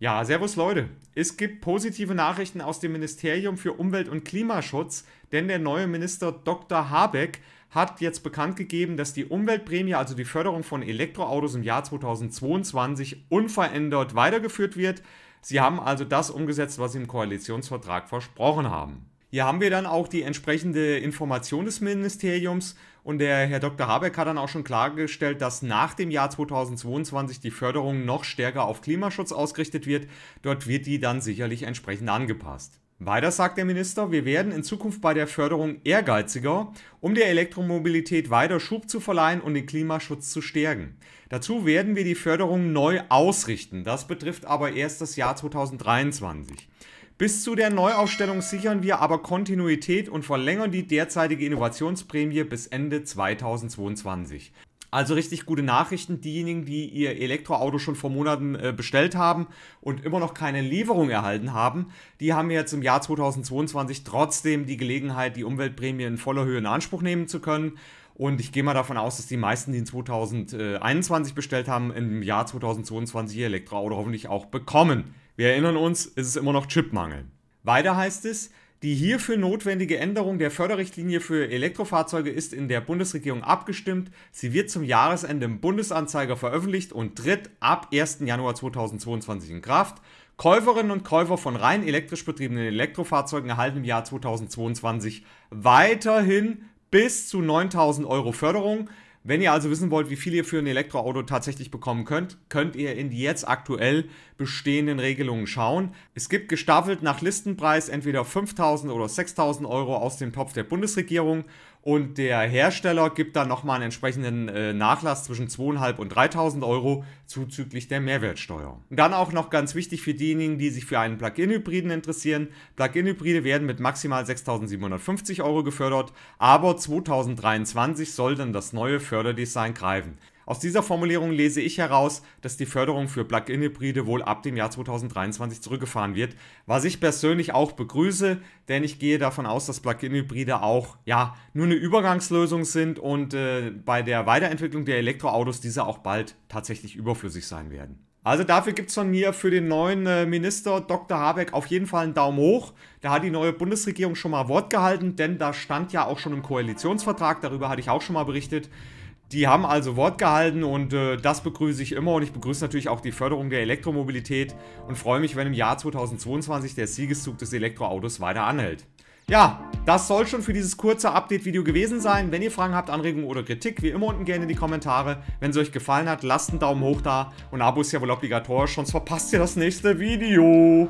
Ja, servus Leute. Es gibt positive Nachrichten aus dem Ministerium für Umwelt und Klimaschutz, denn der neue Minister Dr. Habeck hat jetzt bekannt gegeben, dass die Umweltprämie, also die Förderung von Elektroautos im Jahr 2022 unverändert weitergeführt wird. Sie haben also das umgesetzt, was sie im Koalitionsvertrag versprochen haben. Hier haben wir dann auch die entsprechende Information des Ministeriums und der Herr Dr. Habeck hat dann auch schon klargestellt, dass nach dem Jahr 2022 die Förderung noch stärker auf Klimaschutz ausgerichtet wird. Dort wird die dann sicherlich entsprechend angepasst. Weiter sagt der Minister, wir werden in Zukunft bei der Förderung ehrgeiziger, um der Elektromobilität weiter Schub zu verleihen und den Klimaschutz zu stärken. Dazu werden wir die Förderung neu ausrichten. Das betrifft aber erst das Jahr 2023. Bis zu der Neuaufstellung sichern wir aber Kontinuität und verlängern die derzeitige Innovationsprämie bis Ende 2022. Also richtig gute Nachrichten, diejenigen, die ihr Elektroauto schon vor Monaten äh, bestellt haben und immer noch keine Lieferung erhalten haben, die haben jetzt im Jahr 2022 trotzdem die Gelegenheit, die Umweltprämie in voller Höhe in Anspruch nehmen zu können. Und ich gehe mal davon aus, dass die meisten, die in 2021 bestellt haben, im Jahr 2022 ihr Elektroauto hoffentlich auch bekommen. Wir erinnern uns, es ist immer noch Chipmangel. Weiter heißt es, die hierfür notwendige Änderung der Förderrichtlinie für Elektrofahrzeuge ist in der Bundesregierung abgestimmt. Sie wird zum Jahresende im Bundesanzeiger veröffentlicht und tritt ab 1. Januar 2022 in Kraft. Käuferinnen und Käufer von rein elektrisch betriebenen Elektrofahrzeugen erhalten im Jahr 2022 weiterhin bis zu 9000 Euro Förderung. Wenn ihr also wissen wollt, wie viel ihr für ein Elektroauto tatsächlich bekommen könnt, könnt ihr in die jetzt aktuell bestehenden Regelungen schauen. Es gibt gestaffelt nach Listenpreis entweder 5000 oder 6000 Euro aus dem Topf der Bundesregierung und der Hersteller gibt dann nochmal einen entsprechenden äh, Nachlass zwischen 2.500 und 3.000 Euro zuzüglich der Mehrwertsteuer. Und dann auch noch ganz wichtig für diejenigen, die sich für einen Plug-in-Hybriden interessieren. Plug-in-Hybride werden mit maximal 6.750 Euro gefördert, aber 2023 soll dann das neue Förderdesign greifen. Aus dieser Formulierung lese ich heraus, dass die Förderung für Plug-in-Hybride wohl ab dem Jahr 2023 zurückgefahren wird, was ich persönlich auch begrüße, denn ich gehe davon aus, dass Plug-in-Hybride auch ja nur eine Übergangslösung sind und äh, bei der Weiterentwicklung der Elektroautos diese auch bald tatsächlich überflüssig sein werden. Also dafür gibt es von mir für den neuen äh, Minister Dr. Habeck auf jeden Fall einen Daumen hoch. Da hat die neue Bundesregierung schon mal Wort gehalten, denn da stand ja auch schon im Koalitionsvertrag, darüber hatte ich auch schon mal berichtet, die haben also Wort gehalten und äh, das begrüße ich immer und ich begrüße natürlich auch die Förderung der Elektromobilität und freue mich, wenn im Jahr 2022 der Siegeszug des Elektroautos weiter anhält. Ja, das soll schon für dieses kurze Update-Video gewesen sein. Wenn ihr Fragen habt, Anregungen oder Kritik, wie immer unten gerne in die Kommentare. Wenn es euch gefallen hat, lasst einen Daumen hoch da und Abo ist ja wohl obligatorisch, sonst verpasst ihr das nächste Video.